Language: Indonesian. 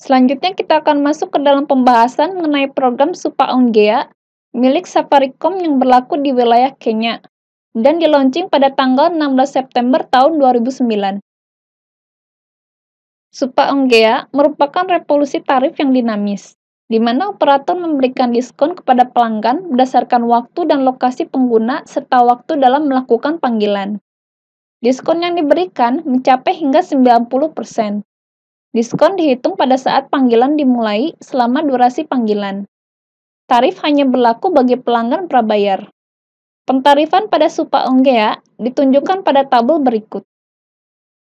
Selanjutnya kita akan masuk ke dalam pembahasan mengenai program Supa Ongea milik Safaricom yang berlaku di wilayah Kenya dan diluncing pada tanggal 16 September tahun 2009. Supa Ongea merupakan revolusi tarif yang dinamis, di mana operator memberikan diskon kepada pelanggan berdasarkan waktu dan lokasi pengguna serta waktu dalam melakukan panggilan. Diskon yang diberikan mencapai hingga 90%. Diskon dihitung pada saat panggilan dimulai selama durasi panggilan. Tarif hanya berlaku bagi pelanggan prabayar. Pentarifan pada Supa Onggea ditunjukkan pada tabel berikut.